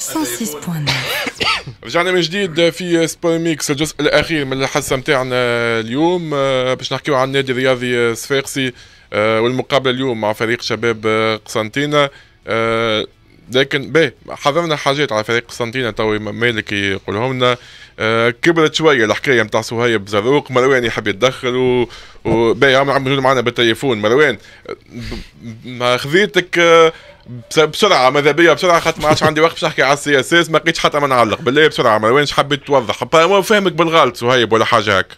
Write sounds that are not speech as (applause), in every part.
106.9 رجعنا من جديد في سبور ميكس الجزء الاخير من الحصه نتاعنا اليوم آه، باش نحكيو عن النادي الرياضي الصفاقسي آه، آه، والمقابله اليوم مع فريق شباب قسنطينه لكن باهي حضرنا حاجات على فريق قسنطينة تو مالك يقولهم لنا كبرت شويه الحكايه نتاع صهيب زروق مروان يحب يتدخل و, و... باهي عم معنا بالتليفون مروان ما خذيتك بسرعه ماذا بيا بسرعه خاطر ما عادش عندي وقت باش نحكي على السي اس اس ما لقيتش حتى ما نعلق بالله بسرعه ما وينش حبيت توضح فهمك بالغلط صهيب ولا حاجه هكا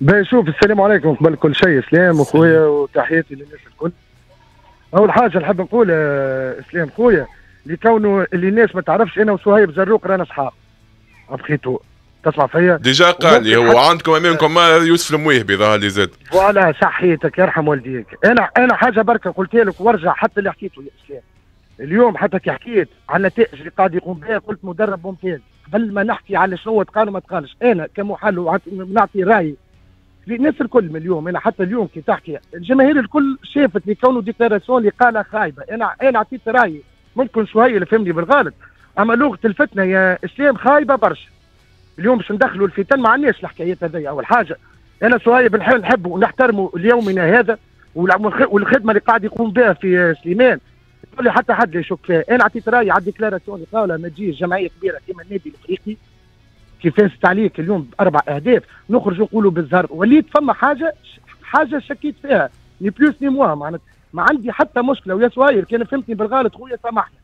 باهي شوف السلام عليكم قبل كل شيء سلام وخويا وتحياتي للناس الكل اول حاجه نحب نقولها آه، اسلام خويا لكونه اللي الناس ما تعرفش انا وصهيب زروق رانا اصحاب ابخيتو تسمع فيا ديجا قال لي هو عندكم امامكم ما يوسف المويهبي ظهر لي زاد وعلى صحيتك يرحم والديك انا انا حاجه بركه قلت لك وارجع حتى اللي حكيته يا اسلام اليوم حتى كي حكيت على النتائج اللي قاعد يقوم بها قلت مدرب ممتاز قبل ما نحكي على شنو تقال وما تقالش انا كمحل ونعطي رايي للناس الكل من اليوم انا حتى اليوم كي تحكي الجماهير الكل شافت لكونه ديكلاراسيون اللي قالها خايبه انا انا عطيت رايي ممكن شويه اللي فهمني بالغلط اما لغه الفتنه يا اسلام خايبه برشا اليوم باش ندخلوا الفتن ما عندناش الحكايات هذيا اول حاجه انا شويه نحبه ونحترمه ليومنا هذا والخدمه اللي قاعد يقوم بها في سليمان لي حتى حد يشك فيها انا إيه عطيت رايي على ديكلاراسيون اللي قالها ما تجيش جمعيه كبيره كيما النادي الافريقي كي فازت عليك اليوم باربع اهداف نخرج نقولوا بالزهر وليت فما حاجه حاجه شكيت فيها ني بلوس ني موان معناتها ما عندي حتى مشكله ويا سواير كان فهمتني بالغلط خويا سامحني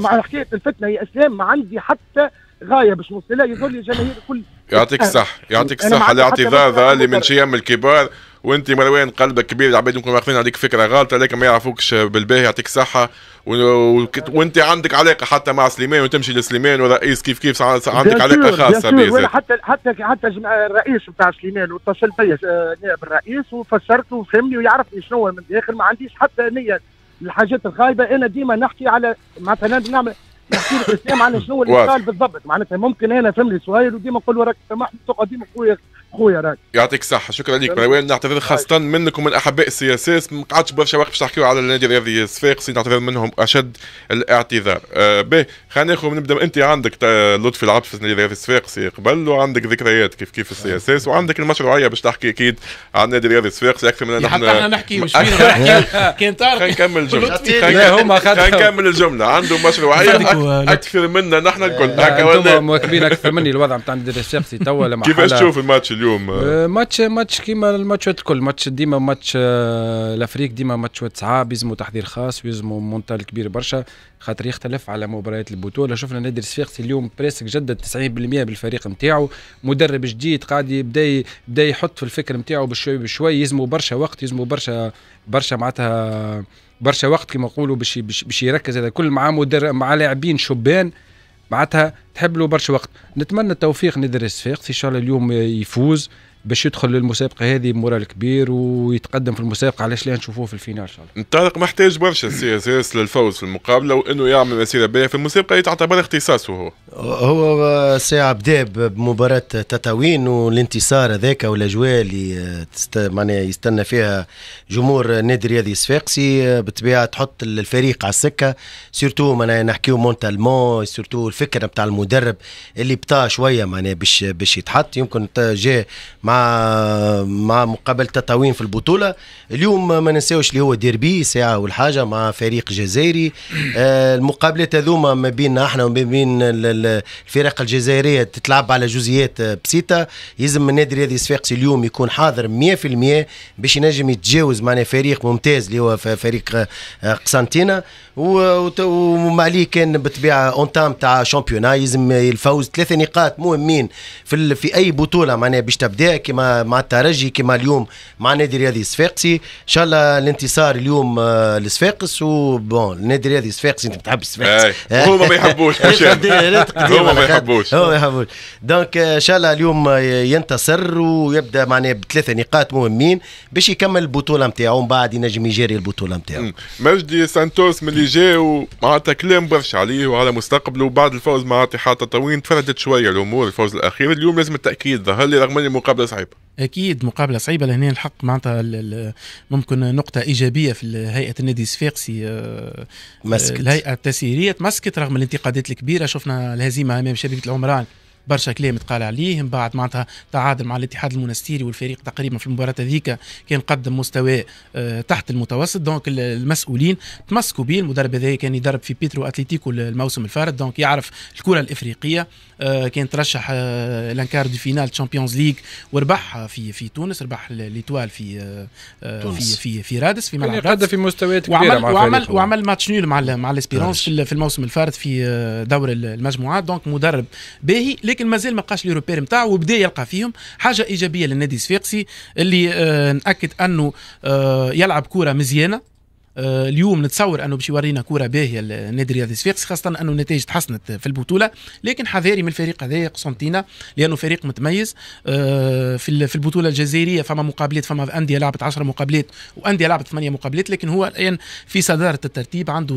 مع حكايه الفتنه يا اسلام ما عندي حتى غايه باش نوصل لها يظل الجماهير الكل يعطيك الصح يعطيك على الاعتذار ذا اللي من شيم الكبار وانت مروان قلبك كبير العباد يمكن واقفين عليك فكره غلطه لكن ما يعرفوكش بالباهي يعطيك صحه وانت عندك علاقه حتى مع سليمان وتمشي لسليمان والرئيس كيف كيف عندك علاقه خاصه به حتى حتى حتى الرئيس بتاع سليمان واتصل بيا آه، نائب الرئيس وفسرت وفهمني ويعرفني شنو من الداخل ما عنديش حتى نيه الحاجات الخايبه انا ديما نحكي على مثلا نعمل نحكي لك اسلام على شنو اللي قال بالضبط معناتها ممكن انا فهمني سهيل وديما نقول وراك سامحني تقعد ديما خويا خويا راك يعطيك الصحه شكرا لك مروان نعتذر خاصه منك ومن احباء السياسات ما قعدتش برشا وقت باش نحكيو على النادي الرياضي صفاقسي نعتذر منهم اشد الاعتذار آه باهي خلينا ناخذ نبدا انت عندك لطفي لعبت في النادي الرياضي صفاقسي قبل وعندك ذكريات كيف كيف السياسات آه. وعندك المشروعيه باش تحكي اكيد على النادي الرياضي صفاقسي اكثر من نحن احنا نحكي مش (laughs) فينا آه، كان تعرف خلينا نكمل الجمله هما نكمل الجمله عنده مشروعيه اكثر منا نحن الكل هكا آه، مواكبين اكثر مني الوضع نتاع النادي الصفاقسي توا كيفاش تشوف الماتش اليوم آه، ماتش ماتش كيما الماتشات الكل ماتش ديما ماتش آه، الافريق ديما ماتش صعاب يلزموا تحضير خاص ويلزموا مونتال كبير برشا خاطر يختلف على مباريات البطوله شفنا نادي الصفاقسي اليوم بريسك جدد 90% بالفريق نتاعو مدرب جديد قاعد يبدا يبدا يحط في الفكر نتاعو بشوي بشوي يلزموا برشا وقت يلزموا برشا برشا معناتها برشا وقت كما نقولوا باش باش يركز هذا كل مع مدرب مع لاعبين شبان معناتها تحب له برشا وقت نتمنى التوفيق ندرس فيق ان شاء الله اليوم يفوز باش يدخل للمسابقه هذه بمورال كبير ويتقدم في المسابقه علاش لا نشوفوه في الفينال ان شاء الله. طارق محتاج برشا السي اس اس للفوز في المقابله وانه يعمل مسيره باهيه في المسابقه هي تعتبر اختصاصه هو. هو ساعه بدا بمباراه تطاوين والانتصار هذاك والاجواء اللي معناها يستنى فيها جمهور نادي رياضي الصفاقسي بالطبيعه تحط الفريق على السكه سيرتو معناها نحكيو مونتالمون سيرتو الفكره نتاع المدرب اللي بطا شويه معناها باش باش يتحط يمكن جاء مع مع مقابله تطاوين في البطوله اليوم ما ننساوش اللي هو ديربي ساعه والحاجه مع فريق جزائري آه، المقابلات هذوما ما بيننا احنا وما بين الفرق الجزائريه تتلعب على جزئيات آه، بسيطه يلزم النادي الرياضي صفاقسي اليوم يكون حاضر 100% باش ينجم يتجاوز معنا فريق ممتاز اللي هو فريق آه، قسنطينه وما عليه كان بالطبيعه اون تام تاع شامبيونا يلزم الفوز ثلاثة نقاط مهمين في في اي بطوله معناها باش تبدا كما مع الترجي كما اليوم مع النادي الرياضي الصفاقسي ان شاء الله الانتصار اليوم آه، لصفاقس وبون النادي الرياضي الصفاقسي انت بتحب الصفاقس هما ما يحبوش هما (laughs) ما يحبوش هما ما يحبوش دونك آه، ان شاء الله اليوم آه، ينتصر ويبدا معناها بثلاثه نقاط مهمين باش يكمل البطوله نتاعو ومن بعد ينجم يجري البطوله نتاعو مجدي سانتوس ملي جا معناتها كلام برشا عليه وعلى مستقبله وبعد الفوز مع اتحاد طوين تفردت شويه الامور الفوز الاخير اليوم لازم التاكيد ظهر لي رغم اني مقابله صعيبه اكيد مقابله صعيبه لهنا الحق معناتها ممكن نقطه ايجابيه في هيئه النادي الصفاقسي آه، مسكت الهيئه التسييريه تمسكت رغم الانتقادات الكبيره شفنا الهزيمه امام شبيبه العمران برشا كلام تقال عليه من بعد معناتها تعادل مع الاتحاد المنستيري والفريق تقريبا في المباراه هذيك كان قدم مستوى آه، تحت المتوسط دونك المسؤولين تمسكوا به المدرب هذا كان يدرب في بيترو اتليتيكو الموسم الفارط دونك يعرف الكره الافريقيه آه، كان ترشح آه، لانكار دي فينال تشامبيونز ليغ وربح في في تونس ربح ليتوال في آه، في في في رادس في ملعب رادس في مستويات كبيره وعمل وعمل, وعمل ماتش نيل مع مع الاسبيرونس في الموسم الفارط في دور المجموعات دونك مدرب باهي لكن مازال ما لقاش لي روبير نتاعو وبدا يلقى فيهم حاجه ايجابيه للنادي الصفاقسي اللي ناكد انه يلعب كوره مزيانه آه، اليوم نتصور انه باش يورينا كره باهيه النادي الرياضي الصفاقسي خاصه انه النتائج تحسنت في البطوله لكن حذاري من الفريق هذا قسنطينه لانه فريق متميز آه، في البطوله الجزائريه فما مقابلات فما انديه لعبت 10 مقابلات وانديه لعبت 8 مقابلات لكن هو الان في صداره الترتيب عنده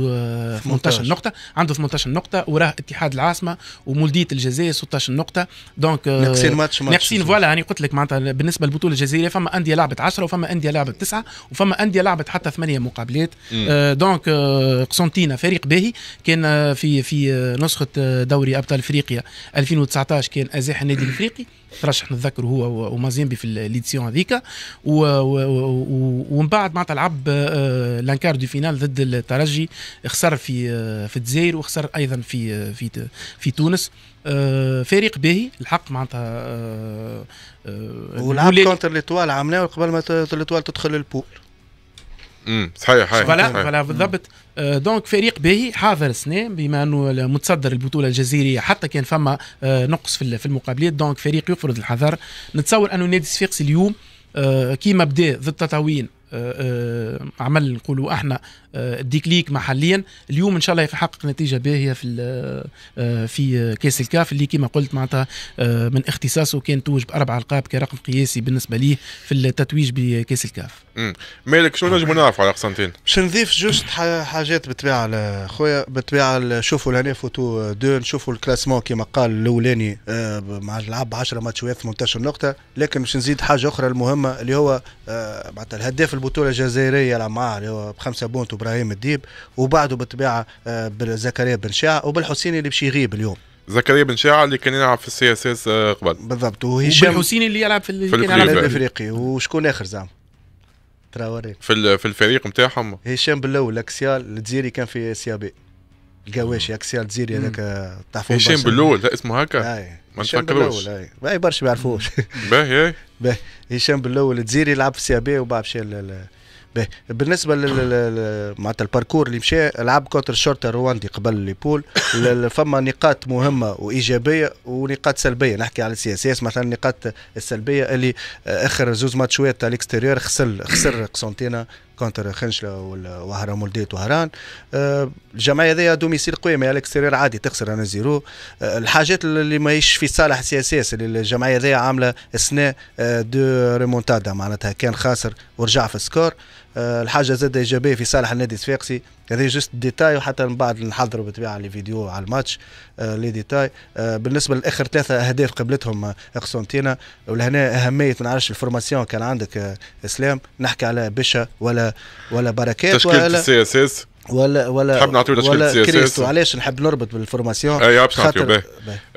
18 آه، نقطه عنده 18 نقطه وراه اتحاد العاصمه ومولديه الجزائر 16 نقطه دونك ناقصين ماتش ماتش ناقصين فوالا يعني قلت لك معناتها بالنسبه للبطوله الجزائريه فما انديه لعبت 10 وفما انديه لعبت 9 وفما انديه لعبت حتى 8 مقابلات كانت آه، دونك آه، قسنطينه فريق باهي كان آه، في في نسخه دوري ابطال افريقيا 2019 كان ازاح النادي الافريقي ترشح نتذكر هو ومازيمبي في ليديسيون هذيك ومن بعد معناتها لعب لانكار دو فينال ضد الترجي خسر في في الجزائر وخسر ايضا في في في تونس فريق باهي الحق معناتها ولعب كونتر ليتوال عملناه قبل ما ليتوال تدخل البول صحيح فوالا فوالا بالضبط أه، دونك فريق باهي حاضر السنه بما انه متصدر البطوله الجزيريه حتى كان فما أه، نقص في المقابلات دونك فريق يفرض الحذر نتصور انه نادي صفاقس اليوم أه، كيما بدا ضد تطاوين آه، آه، عمل نقولوا احنا آه، ديكليك محليا اليوم ان شاء الله يحقق نتيجه باهيه في في كاس الكاف اللي كما قلت معناتها من اختصاصه كان توج باربع القاب كرقم قياسي بالنسبه ليه في التتويج بكاس الكاف. مالك شنو نجم نعرفوا على قسنطين؟ باش نضيف جوست حاجات بالطبيعه خويا بالطبيعه شوفوا لهنا فوتو دو نشوفوا الكلاسمون كما قال الاولاني مع لعب 10 ماتشات 18 نقطه لكن باش نزيد حاجه اخرى المهمه اللي هو معناتها الهداف البطوله الجزائريه يلعب معاه بخمسه بونت وابراهيم الديب وبعده بالطبيعه آه، زكريا بن شاع وبالحسيني اللي باش يغيب اليوم زكريا بن شاع اللي كان يلعب في السي اس اس آه، قبل بالضبط وهشام الحسيني اللي يلعب في, في الافريقي وشكون اخر زعما تراوري في في الفريق نتاعهم هشام بالاول اكسيال الجزيري كان في سيابي ياك اكسيال الجزيري هذاك الطاحون هشام بالاول اسمه هكا اي ما نفكروش اي برشا ما يعرفوش (laughs) باهي اي باهي هشام بالاول الجزيري لعب في سي بي وبعد مشى بالنسبه معناتها الباركور اللي مشى لعب كونتر الشرطه الرواندي قبل ليبول (laughs) فما نقاط مهمه وايجابيه ونقاط سلبيه نحكي على السي اس اس مثلا النقاط السلبيه اللي آه، اخر زوز ماتشوات على الاكستيريور خسر خسر قسنطينه كونتر خنشله وهران مولديت وهران آه، الجمعيه هذيا دوميسيل قويه مي سرير عادي تخسر انا زيرو آه، الحاجات اللي يش في صالح سياسي اس الجمعيه هذيا عامله سنه آه، دو ريمونتادا معناتها كان خاسر ورجع في السكور آه، الحاجه زاد ايجابيه في صالح النادي الصفاقسي هذه جست ديتاي وحتى من بعد نحضروا بالطبيعه لي فيديو على الماتش آه، لي ديتاي آه، بالنسبه لاخر ثلاثه اهداف قبلتهم اقسونتينا ولهنا اهميه ما نعرفش الفورماسيون كان عندك اسلام نحكي على بشا ولا ولا بركات تشكيله السي اس اس ولا ولا نحب نعطيو تشكيله ولا كريستو علاش نحب نربط بالفورماسيون اي باش نعطيو باهي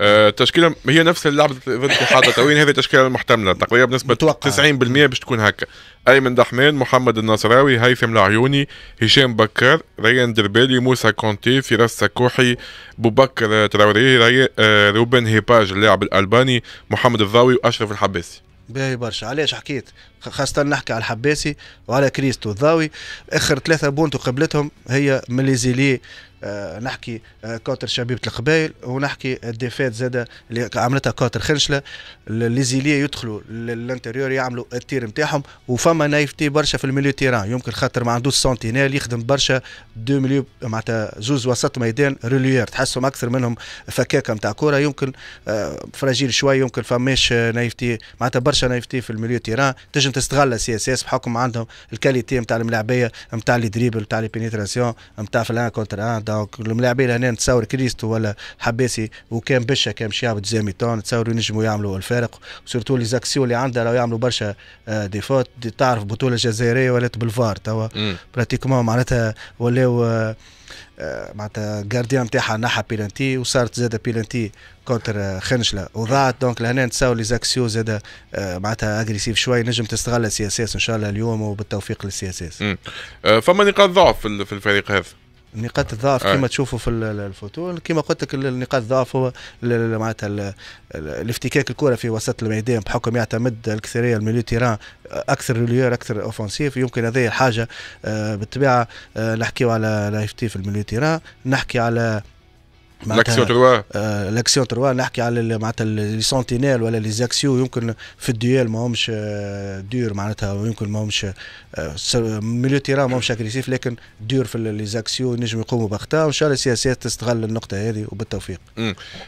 التشكيلة تشكيله هي نفس اللعبه الاتحاد التوين هذه تشكيله محتمله تقريبا بنسبه 90% باش تكون هكا ايمن دحمان محمد النصراوي هيثم العيوني هشام بكر ريان دربالي موسى كونتي فراس سكوحي بوبكر تراوري آه، روبن هيباج اللاعب الالباني محمد الضاوي واشرف الحباسي باهي برشا علاش حكيت خاصة نحكي على الحباسي وعلى كريستو الضاوي اخر ثلاثة بونتو قبلتهم هي مليزيلي آه، نحكي آه، كوتر شبيبة القبائل ونحكي الديفات زادة اللي عملتها كوتر خنشلة لي زيليه يدخلوا للانتريور يعملوا التير نتاعهم وفما نايفتي برشا في الميليو تيران يمكن خاطر ما عندوش سنتينال يخدم برشا دو ميليو معناتها زوز وسط ميدان ريليير تحسهم اكثر منهم فكاكه نتاع كوره يمكن آه، فراجيل شوي يمكن فماش نايفتي معناتها برشا نايفتي في الميليو تيران تنجم تستغل سي اس اس بحكم عندهم الكاليتي نتاع الملاعبيه نتاع لي دريبل نتاع لي بينيتراسيون نتاع في الان كونتر ان دونك الملاعبين هنا نتصور كريستو ولا حباسي وكان بشا كان باش يعبد زامي تون نتصور ينجموا يعملوا الفارق وسيرتو لي زاكسيون اللي عندها راهو يعملوا برشا ديفوت آه، دي تعرف بطوله جزائريه ولات بالفار توا براتيكومون معناتها ولاو آه، آه، معناتها الجارديان نتاعها نحى بيلانتي وصارت زاده بيلانتي كونتر خنشله وضاعت دونك لهنا نتصور لي زاكسيو زاده معناتها اجريسيف شوي نجم تستغل السياسات ان شاء الله اليوم وبالتوفيق للسياسات. فما نقاط ضعف في الفريق هذا. نقاط الضعف كما تشوفوا في الفوتو كما قلت لك نقاط الضعف هو معناتها الافتكاك الكره في وسط الميدان بحكم يعتمد الكثيريه الميليو تيران اكثر ريليور اكثر اوفنسيف يمكن هذه الحاجه آه، بالطبيعه آه، نحكيو على لايفتي في الميليو تيران نحكي على لاكسيون تروا لاكسيون تروا نحكي على معناتها لي سونتينيل ولا لي زاكسيو يمكن في الديال ماهمش آه، دور معناتها يمكن ماهمش ميليو تيران ماهمش اكريسيف لكن دور في لي زاكسيو نجم يقوموا باخطاء وان شاء الله السياسات تستغل النقطه هذه وبالتوفيق.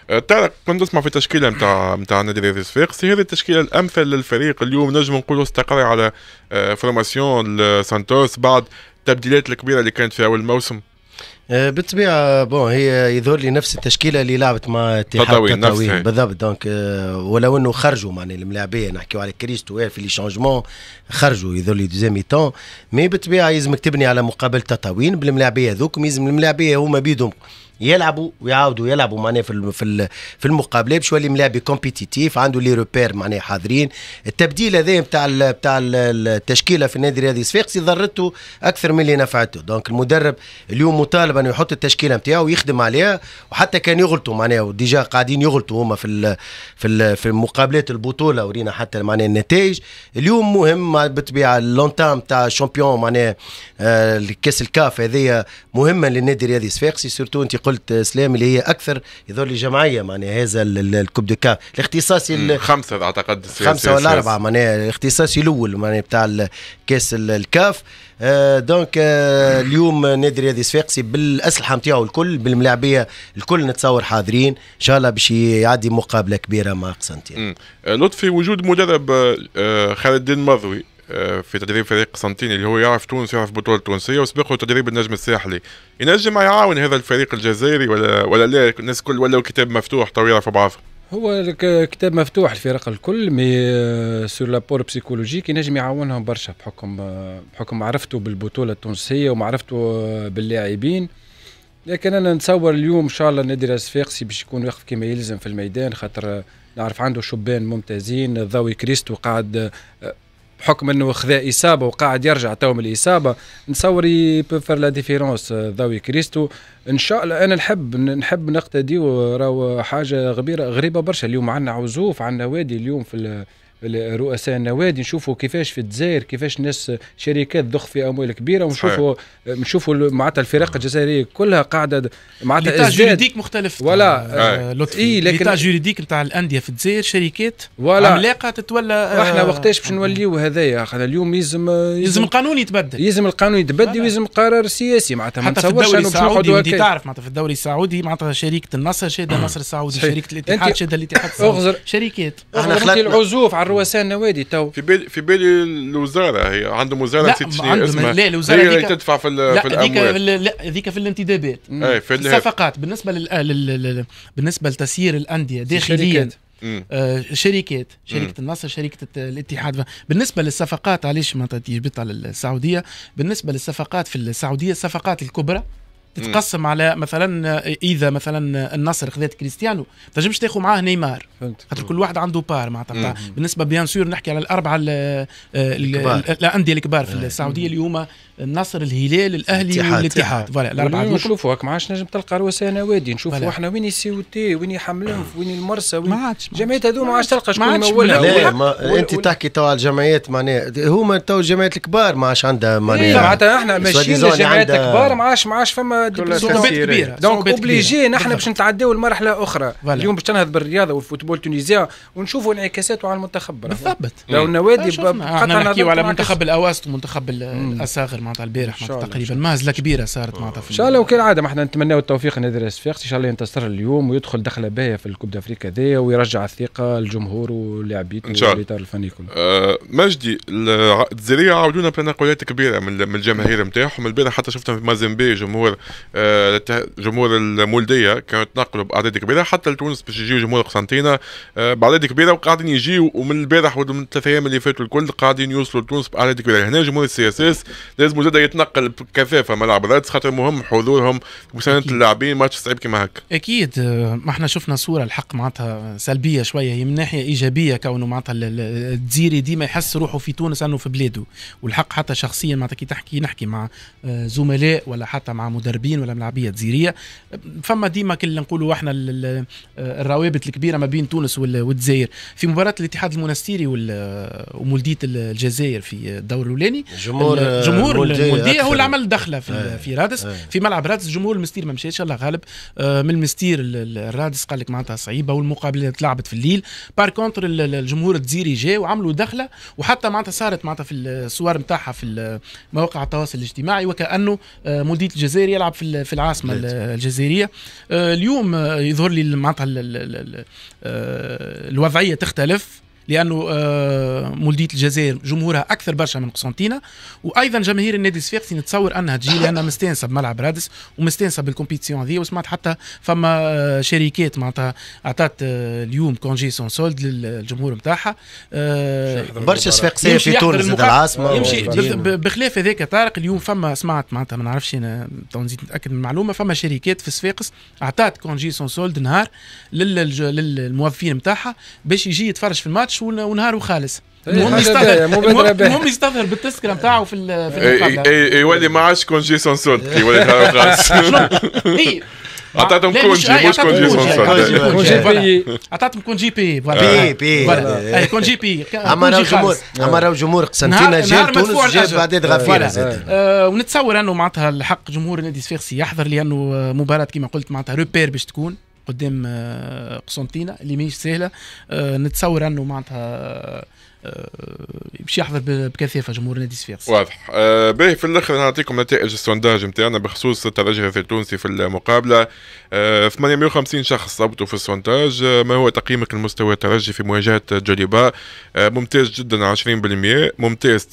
طارق آه، كنت نسمع في التشكيله نتاع نتاع نادي رياضي الصفاقسي هذه التشكيله الامثل للفريق اليوم نجم نقولوا استقر على فورماسيون آه، سانتوس بعد التبديلات الكبيره اللي كانت في اول الموسم. أه، بالطبيعه بون هي يظهر لي نفس التشكيله اللي لعبت مع اتحاد تطاوين بالضبط دونك أه، ولو انه خرجوا معناها الملاعبيه نحكيو على كريستو إيه، في لي شونجمون خرجوا يظهر لي دوزيام تون مي بالطبيعه يلزمك تبني على مقابل تطاوين بالملاعبيه هذوك يلزم الملاعبيه هما بيدهم يلعبوا ويعاودوا يلعبوا معناها في في في المقابله باش يولي ملاعب كومبيتيتيف عنده لي روبير معناها حاضرين التبديل هذا بتاع الـ التشكيله في النادي الرياضي الصفاقسي ضرته اكثر من اللي نفعته دونك المدرب اليوم مطالب انه يحط التشكيله نتاعو ويخدم عليها وحتى كان يغلطوا معناها ديجا قاعدين يغلطوا هما في الـ في الـ في مقابلات البطوله ورينا حتى معناها النتائج اليوم مهم بالطبيعه اللونتام تاع الشامبيون معناها آه، كاس الكاف هذايا مهمه للنادي الرياضي الصفاقسي سورتو انت قلت اسلام اللي هي اكثر يظهر لي جمعيه معناها هذا الكوب الاختصاصي خمسه اعتقد خمسه ولا اربعه معناها الاختصاصي الاول معناها بتاع كاس الكاف آه دونك آه اليوم نادي رياضي صفاقسي بالاسلحه نتاعو الكل بالملاعبيه الكل نتصور حاضرين ان شاء الله باش يعدي مقابله كبيره مع قسنطين آه، لطفي وجود مدرب آه, آه، خالد الدين مضوي آه، في تدريب فريق قسنطيني اللي هو يعرف تونس يعرف بطولة تونسية وسبقه تدريب النجم الساحلي ينجم يعاون هذا الفريق الجزائري ولا ولا لا الناس الكل ولا كتاب مفتوح تو يعرفوا بعضهم هو كتاب مفتوح الفرق الكل مي سور لابور بسيكولوجيك ينجم يعاونهم برشا بحكم آه، بحكم معرفته بالبطولة التونسية ومعرفته آه، باللاعبين لكن انا نتصور اليوم ان شاء الله نادي الصفاقسي باش يكون واقف كما يلزم في الميدان خاطر نعرف عنده شبان ممتازين ضوي كريستو قاعد بحكم انه خذا اصابه وقاعد يرجع تو من الاصابه نصور يبفر لا ديفيرونس آه، ذوي كريستو ان شاء الله انا نحب نحب نقتدي راهو حاجه غبيره غريبه برشا اليوم عندنا عزوف عندنا وادي اليوم في رؤساء النوادي نشوفوا كيفاش في الجزائر كيفاش ناس شركات ضخ في اموال كبيره ونشوفوا نشوفوا معناتها الفرق الجزائريه كلها قاعده معناتها ليتا جوريديك مختلف ولا آه. آه. اي لكن ليتا جوريديك نتاع الانديه في الجزائر شركات ولا عملاقه تتولى آه، احنا وقتاش باش نوليو هذايا اليوم يلزم يلزم القانون يتبدل يلزم القانون يتبدل ويلزم قرار سياسي معناتها ما نتصورش انه باش نقعدوا انت تعرف معناتها في الدوري السعودي معناتها شركه النصر شاده النصر السعودي شركه الاتحاد شاده الاتحاد السعودي شركات احنا خلطنا العزوف على هو سنه وادي تو في بالي في بالي الوزاره هي عندهم وزاره نسيت شنو اسمها لا الوزاره هي اللي تدفع في, لا في الاموال لا هذيك في الانتدابات في, في الصفقات بالنسبه آه، لل... بالنسبه لتسيير الانديه داخليا شركات آه، شركه النصر شركه الاتحاد بالنسبه للصفقات علاش ما تجيش على السعوديه بالنسبه للصفقات في السعوديه الصفقات الكبرى تتقسم على مثلا اذا مثلا النصر خذات كريستيانو ما تنجمش تاخذ معاه نيمار خاطر كل واحد عنده بار معناتها بالنسبه بيان سور نحكي على الاربعه الانديه الكبار في آه. السعوديه اليوم النصر الهلال الاهلي والاتحاد فوالا الاربعه دول نشوفوا ما عادش نجم تلقى رؤساء انا وادي نشوفوا احنا وين السي او تي وين يحملهم (coughs) وين المرسى وين ما عادش هذو ما عادش تلقى شكون يمولها لا ما انت تحكي تو على الجمعيات معناها هما تو الجمعيات الكبار ما عادش عندها إيه، معناها معناتها احنا ماشيين للجمعيات الكبار ما عادش ما عادش فما صعوبات كبيره دونك اوبليجي نحن باش نتعداو لمرحله اخرى اليوم باش تنهض بالرياضه والفوتبول التونيزي ونشوفوا انعكاساته على المنتخب بالضبط لو النوادي إيه. قطعنا آه، نحكيو على منتخب الاواسط ومنتخب الاصغر معناتها البارح معناتها تقريبا مهزله كبيره صارت معناتها ان شاء الله وكالعاده ما احنا نتمناو التوفيق نادر الصفاقسي ان شاء الله ينتصر اليوم ويدخل دخله باهيه في الكوب دافريكا هذايا ويرجع الثقه للجمهور ولاعبيته والاطار الفني كله آه مجدي الجزائريه عاودونا بتنقلات كبيره من الجماهير نتاعهم البارح حتى شفتهم في مازيمبي جمهور آه جمهور المولديه كانوا تنقلوا باعداد كبيره حتى لتونس باش يجيو جمهور قسنطينه آه باعداد كبيره وقاعدين يجيو ومن البارح ومن الثلاث ايام اللي فاتوا الكل قاعدين يوصلوا لتونس باعداد كبيره يعني هنا جمهور السي اس اس نجموا زاد يتنقل بكثافه ملعب الريدز خاطر مهم حضورهم وسنه اللاعبين ماتش صعيب كما هكا اكيد ما آه، احنا شفنا صوره الحق معناتها سلبيه شويه هي من ناحيه ايجابيه كونه معناتها الديري ديما يحس روحه في تونس انه في بلاده والحق حتى شخصيا معناتها كي تحكي نحكي مع آه، زملاء ولا حتى مع مدربين ولا ملاعبيه جزيريه فما ديما كل نقولوا احنا آه، الروابط الكبيره ما بين تونس والجزائر في مباراه الاتحاد المنستيري ومولديه الجزائر في الدور الاولاني جمهور المولديه هو اللي عمل دخله في, ايه. في رادس ايه. في ملعب رادس جمهور المستير ما مشاش الله غالب آه من المستير الرادس قال لك معناتها صعيبه والمقابله تلعبت في الليل بار كونتر الجمهور الجزيري جا وعملوا دخله وحتى معناتها صارت معناتها في الصور نتاعها في مواقع التواصل الاجتماعي وكانه آه مولديه الجزائر يلعب في العاصمه الجزائريه آه اليوم آه، يظهر لي معناتها آه، الوضعيه تختلف لانه آه، مولديه الجزائر جمهورها اكثر برشا من قسنطينه وايضا جماهير النادي الصفاقسي نتصور انها تجي لانها مستانسه بملعب رادس ومستانسه بالكومبيتيسيون هذه وسمعت حتى فما آه، شركات معناتها اعطت آه، اليوم كونجي سون سولد للجمهور نتاعها برشا صفاقسيه في تونس العاصمه يمشي بخلاف هذاك طارق اليوم فما سمعت معناتها ما نعرفش انا نزيد نتاكد من المعلومه فما شركات في صفاقس اعطت كونجي سون سولد نهار للموظفين نتاعها باش يجي يتفرج في الماتش ماتش ونهاره خالص إيه، المهم يستظهر المهم يستظهر بالتذكره نتاعو في في يولي ما عادش كونجي سون سولد يولي نهاره خالص (laughs) إيه. عطاتهم كونجي مش كونجي سون سولد عطاتهم كونجي بي بي بي كونجي بي اما راهو الجمهور اما راهو الجمهور قسنطينه جاب تونس جاب عدد غفيره ونتصور انه معناتها الحق جمهور نادي سفيرسي يحضر لانه مباراه كما قلت معناتها روبير باش تكون قدام آه، قسنطينه اللي ماهيش سهله آه، نتصور انه معناتها آه، باش آه، يحضر بكثافه جمهور نادي سفيرس واضح آه باهي في الاخر نعطيكم نتائج السونداج نتاعنا بخصوص الترجي في التونسي في المقابله آه 850 شخص صوتوا في السونداج آه ما هو تقييمك لمستوى الترجي في مواجهه جوليبا آه ممتاز جدا 20% ممتاز 29%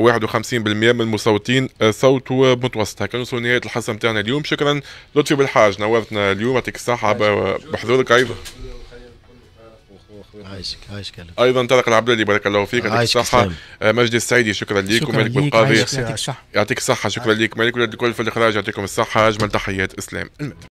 و51% من المصوتين آه صوتوا متوسط هكا نوصلوا لنهايه الحصه نتاعنا اليوم شكرا لطفي بالحاج نورتنا اليوم يعطيك الصحه بحضورك ايضا عايشك عايشك ايضا طارق العبدالي بارك الله فيك يعطيك الصحه آه، مجدي السعيدي شكرا ليك ومالك بالقاضي يعطيك الصحه شكرا ليك مالك ولاد الكل في الاخراج يعطيكم الصحه اجمل تحيات اسلام المد.